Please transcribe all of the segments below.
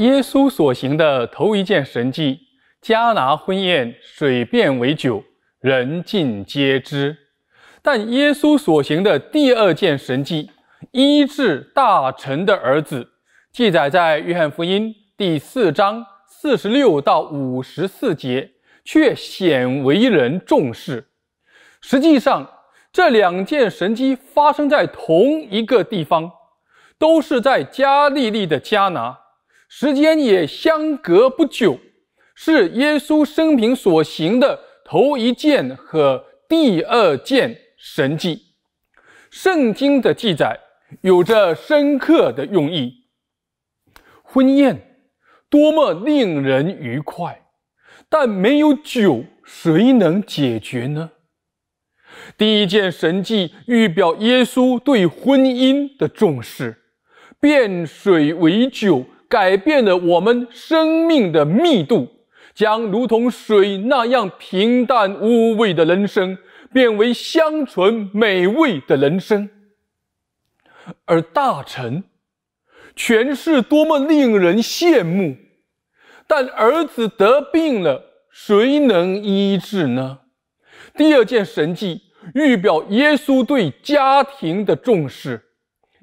耶稣所行的头一件神迹——迦拿婚宴水变为酒，人尽皆知。但耶稣所行的第二件神迹——医治大臣的儿子，记载在约翰福音第四章四十六到五十四节，却鲜为人重视。实际上，这两件神迹发生在同一个地方，都是在加利利的迦拿。时间也相隔不久，是耶稣生平所行的头一件和第二件神迹。圣经的记载有着深刻的用意。婚宴多么令人愉快，但没有酒，谁能解决呢？第一件神迹预表耶稣对婚姻的重视，变水为酒。改变了我们生命的密度，将如同水那样平淡无味的人生，变为香醇美味的人生。而大臣，权势多么令人羡慕，但儿子得病了，谁能医治呢？第二件神迹，预表耶稣对家庭的重视。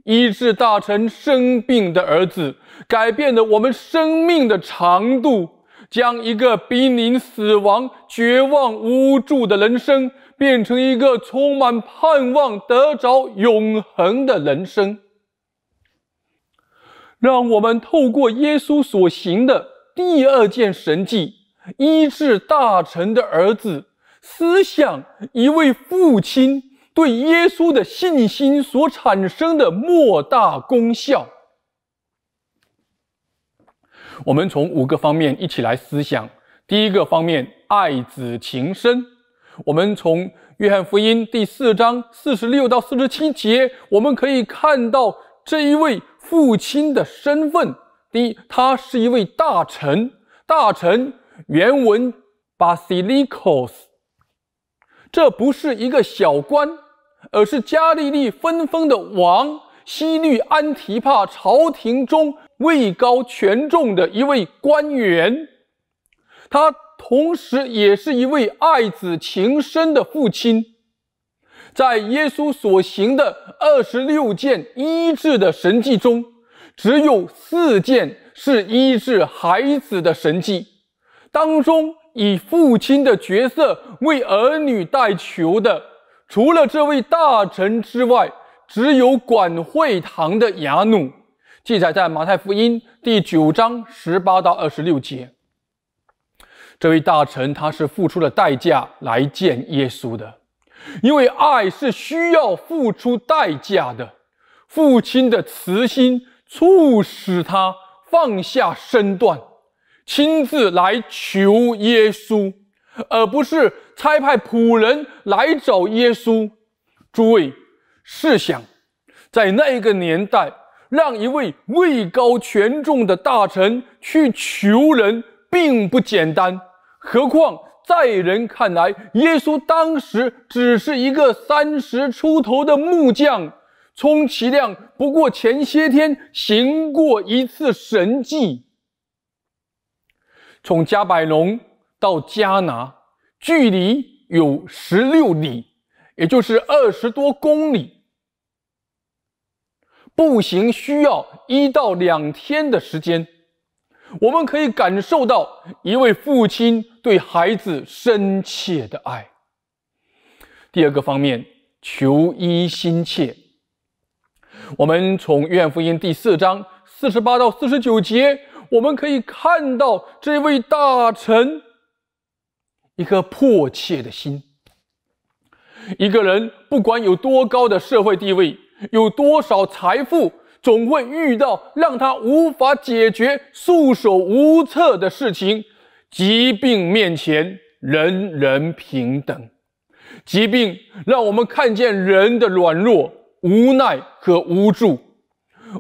医治大臣生病的儿子，改变了我们生命的长度，将一个濒临死亡、绝望无助的人生，变成一个充满盼望、得着永恒的人生。让我们透过耶稣所行的第二件神迹——医治大臣的儿子，思想一位父亲。对耶稣的信心所产生的莫大功效，我们从五个方面一起来思想。第一个方面，爱子情深。我们从约翰福音第四章四十六到四十七节，我们可以看到这一位父亲的身份。第一，他是一位大臣。大臣原文巴 i c o 斯，这不是一个小官。而是加利利分封的王西律安提帕朝廷中位高权重的一位官员，他同时也是一位爱子情深的父亲。在耶稣所行的二十六件医治的神迹中，只有四件是医治孩子的神迹，当中以父亲的角色为儿女代求的。除了这位大臣之外，只有管会堂的雅努记载在马太福音第九章十八到二十六节。这位大臣他是付出了代价来见耶稣的，因为爱是需要付出代价的。父亲的慈心促使他放下身段，亲自来求耶稣，而不是。差派仆人来找耶稣。诸位，试想，在那个年代，让一位位高权重的大臣去求人，并不简单。何况在人看来，耶稣当时只是一个三十出头的木匠，充其量不过前些天行过一次神迹。从加百农到加拿。距离有十六里，也就是二十多公里，步行需要一到两天的时间。我们可以感受到一位父亲对孩子深切的爱。第二个方面，求医心切。我们从《约翰福音》第四章四十八到四十九节，我们可以看到这位大臣。一颗迫切的心。一个人不管有多高的社会地位，有多少财富，总会遇到让他无法解决、束手无策的事情。疾病面前，人人平等。疾病让我们看见人的软弱、无奈和无助。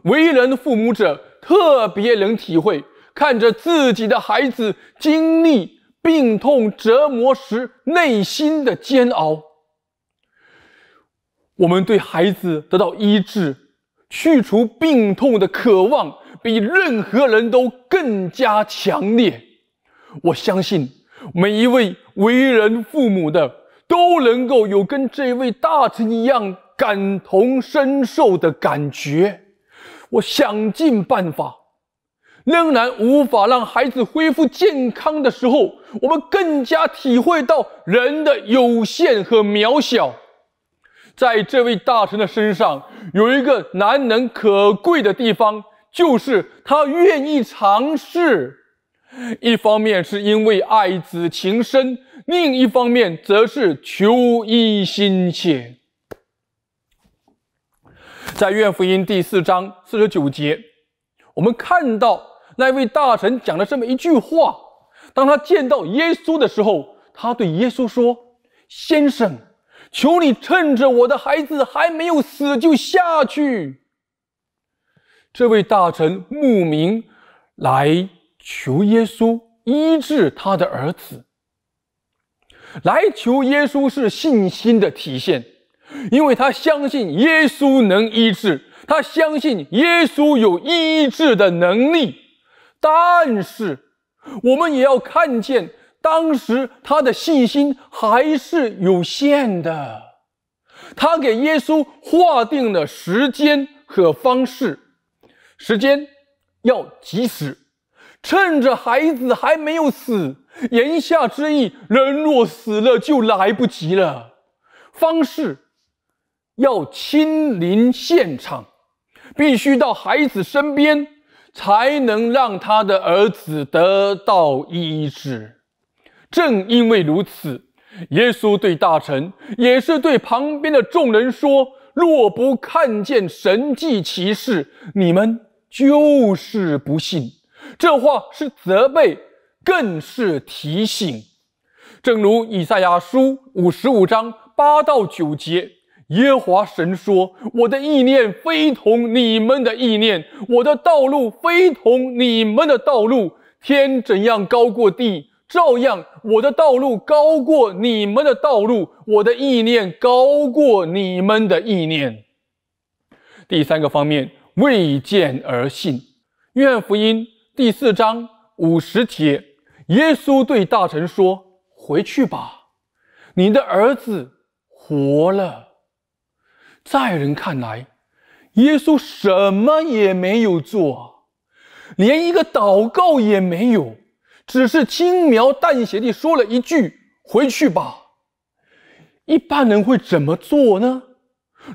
为人父母者特别能体会，看着自己的孩子经历。病痛折磨时内心的煎熬，我们对孩子得到医治、去除病痛的渴望，比任何人都更加强烈。我相信每一位为人父母的，都能够有跟这位大臣一样感同身受的感觉。我想尽办法。仍然无法让孩子恢复健康的时候，我们更加体会到人的有限和渺小。在这位大臣的身上，有一个难能可贵的地方，就是他愿意尝试。一方面是因为爱子情深，另一方面则是求医心切。在《愿福音》第四章四十九节，我们看到。那位大臣讲了这么一句话：当他见到耶稣的时候，他对耶稣说：“先生，求你趁着我的孩子还没有死，就下去。”这位大臣慕名来求耶稣医治他的儿子。来求耶稣是信心的体现，因为他相信耶稣能医治，他相信耶稣有医治的能力。但是，我们也要看见，当时他的信心还是有限的。他给耶稣划定了时间和方式：时间要及时，趁着孩子还没有死；言下之意，人若死了就来不及了。方式要亲临现场，必须到孩子身边。才能让他的儿子得到医治。正因为如此，耶稣对大臣，也是对旁边的众人说：“若不看见神迹奇事，你们就是不信。”这话是责备，更是提醒。正如以赛亚书五十五章八到九节。耶和华神说：“我的意念非同你们的意念，我的道路非同你们的道路。天怎样高过地，照样我的道路高过你们的道路，我的意念高过你们的意念。”第三个方面，未见而信。愿福音第四章五十节，耶稣对大臣说：“回去吧，你的儿子活了。”在人看来，耶稣什么也没有做，连一个祷告也没有，只是轻描淡写地说了一句：“回去吧。”一般人会怎么做呢？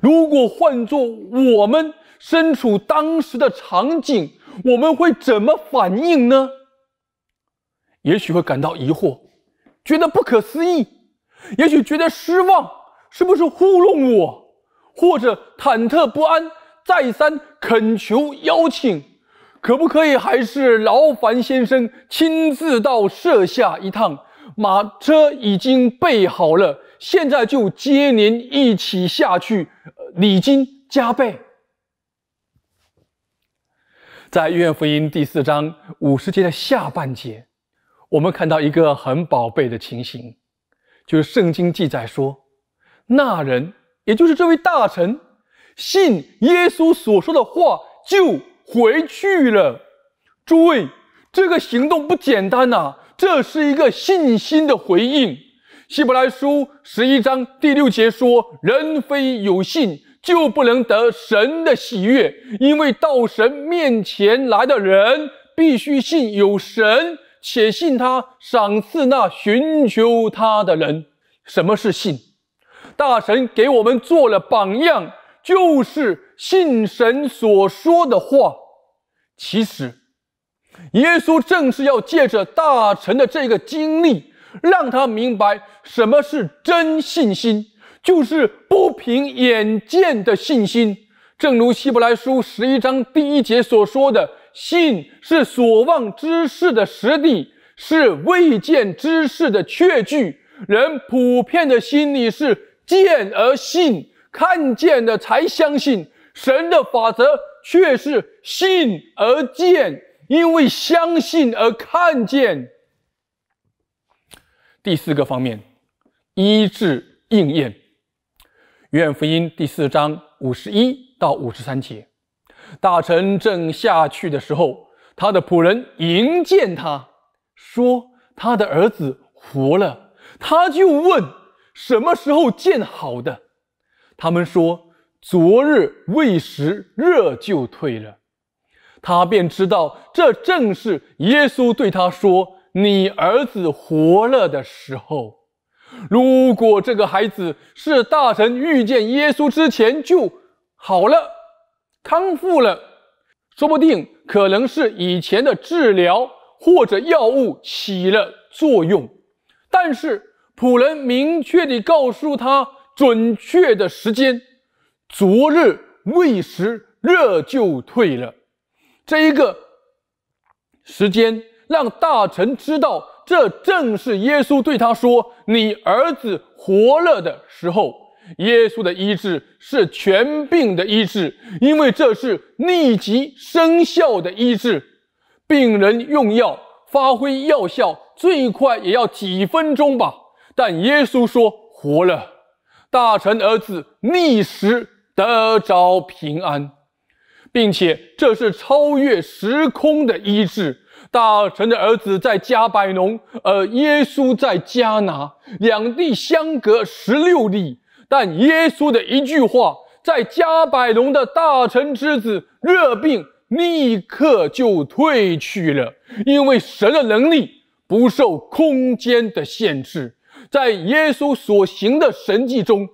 如果换作我们身处当时的场景，我们会怎么反应呢？也许会感到疑惑，觉得不可思议；也许觉得失望，是不是糊弄我？或者忐忑不安，再三恳求邀请，可不可以还是劳烦先生亲自到舍下一趟？马车已经备好了，现在就接您一起下去，礼金加倍。在《约翰福音》第四章五十节的下半节，我们看到一个很宝贝的情形，就是圣经记载说，那人。也就是这位大臣信耶稣所说的话，就回去了。诸位，这个行动不简单呐，这是一个信心的回应。希伯来书十一章第六节说：“人非有信，就不能得神的喜悦，因为到神面前来的人，必须信有神，且信他赏赐那寻求他的人。”什么是信？大神给我们做了榜样，就是信神所说的话。其实，耶稣正是要借着大神的这个经历，让他明白什么是真信心，就是不凭眼见的信心。正如希伯来书十一章第一节所说的：“信是所望之事的实底，是未见之事的确据。”人普遍的心理是。见而信，看见了才相信。神的法则却是信而见，因为相信而看见。第四个方面，医治应验，《愿福音》第四章五十一到五十三节。大臣正下去的时候，他的仆人迎见他，说他的儿子活了。他就问。什么时候建好的？他们说昨日未时热就退了，他便知道这正是耶稣对他说“你儿子活了”的时候。如果这个孩子是大臣遇见耶稣之前就好了、康复了，说不定可能是以前的治疗或者药物起了作用，但是。仆人明确地告诉他准确的时间：昨日未时，热就退了。这一个时间让大臣知道，这正是耶稣对他说：“你儿子活了”的时候。耶稣的医治是全病的医治，因为这是立即生效的医治。病人用药发挥药效，最快也要几分钟吧。但耶稣说：“活了，大臣的儿子逆时得着平安，并且这是超越时空的医治。大臣的儿子在加百农，而耶稣在迦拿，两地相隔十六里。但耶稣的一句话，在加百农的大臣之子热病立刻就退去了，因为神的能力不受空间的限制。”在耶稣所行的神迹中，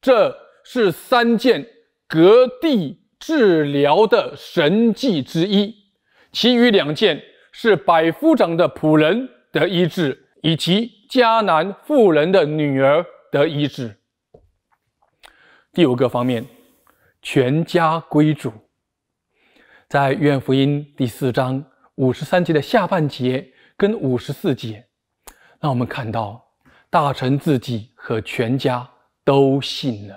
这是三件隔地治疗的神迹之一，其余两件是百夫长的仆人得医治，以及迦南妇人的女儿得医治。第五个方面，全家归主，在愿福音第四章五十三节的下半节跟五十四节，那我们看到。大臣自己和全家都信了。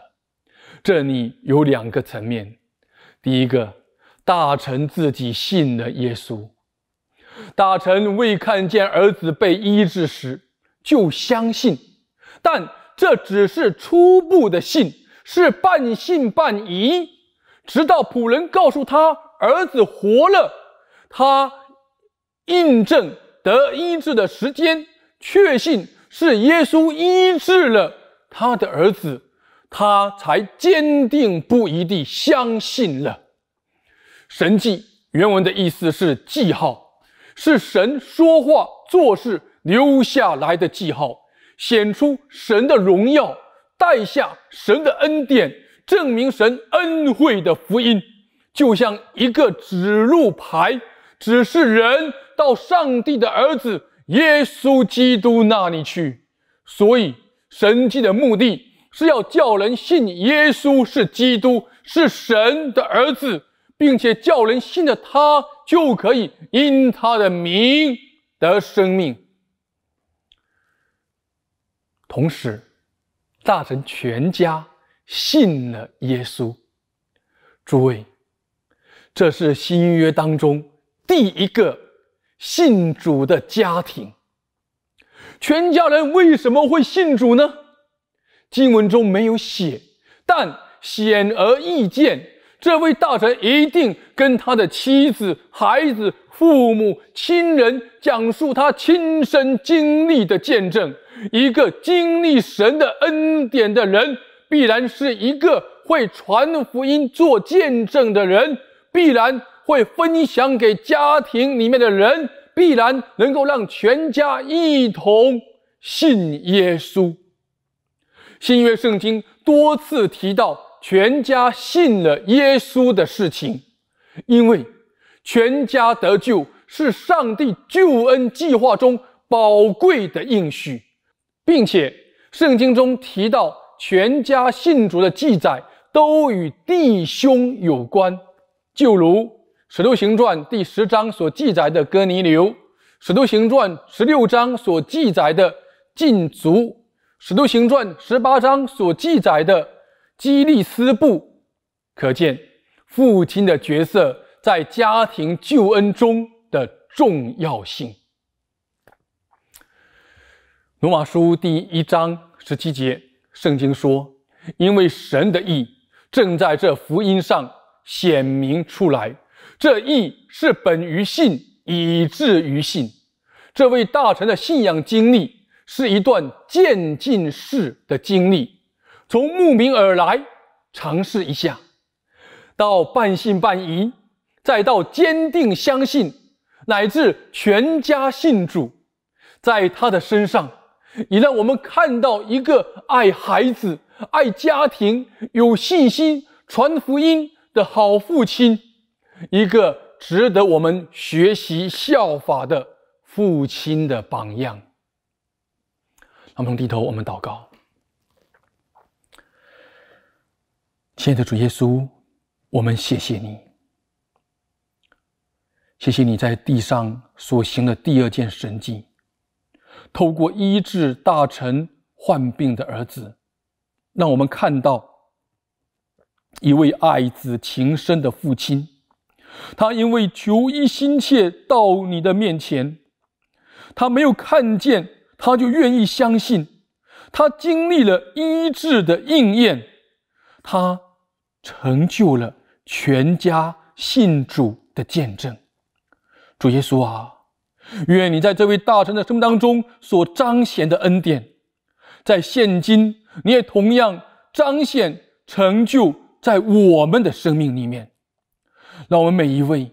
这里有两个层面：第一个，大臣自己信了耶稣。大臣未看见儿子被医治时就相信，但这只是初步的信，是半信半疑。直到仆人告诉他儿子活了，他印证得医治的时间，确信。是耶稣医治了他的儿子，他才坚定不移地相信了。神迹原文的意思是记号，是神说话做事留下来的记号，显出神的荣耀，带下神的恩典，证明神恩惠的福音，就像一个指路牌，指示人到上帝的儿子。耶稣基督那里去，所以神迹的目的是要叫人信耶稣是基督，是神的儿子，并且叫人信了他，就可以因他的名得生命。同时，大神全家信了耶稣。诸位，这是新约当中第一个。信主的家庭，全家人为什么会信主呢？经文中没有写，但显而易见，这位大臣一定跟他的妻子、孩子、父母亲人讲述他亲身经历的见证。一个经历神的恩典的人，必然是一个会传福音、做见证的人，必然。会分享给家庭里面的人，必然能够让全家一同信耶稣。新约圣经多次提到全家信了耶稣的事情，因为全家得救是上帝救恩计划中宝贵的应许，并且圣经中提到全家信主的记载都与弟兄有关，就如。《使徒行传》第十章所记载的哥尼流，《使徒行传》十六章所记载的禁足，《使徒行传》十八章所记载的基利斯布，可见父亲的角色在家庭救恩中的重要性。《罗马书》第一章十七节，圣经说：“因为神的意正在这福音上显明出来。”这义是本于信，以至于信。这位大臣的信仰经历是一段渐进式的经历，从慕名而来尝试一下，到半信半疑，再到坚定相信，乃至全家信主。在他的身上，也让我们看到一个爱孩子、爱家庭、有信心传福音的好父亲。一个值得我们学习效法的父亲的榜样。那么，低头，我们祷告。亲爱的主耶稣，我们谢谢你，谢谢你在地上所行的第二件神迹，透过医治大臣患病的儿子，让我们看到一位爱子情深的父亲。他因为求医心切到你的面前，他没有看见，他就愿意相信。他经历了医治的应验，他成就了全家信主的见证。主耶稣啊，愿你在这位大臣的生命当中所彰显的恩典，在现今你也同样彰显成就在我们的生命里面。让我们每一位，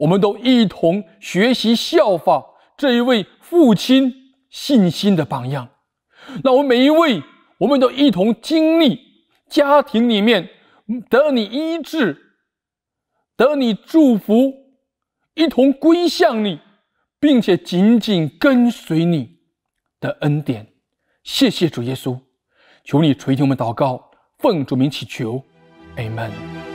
我们都一同学习效法这一位父亲信心的榜样。让我们每一位，我们都一同经历家庭里面得你医治、得你祝福，一同归向你，并且紧紧跟随你的恩典。谢谢主耶稣，求你垂听我们祷告，奉主名祈求，e 门。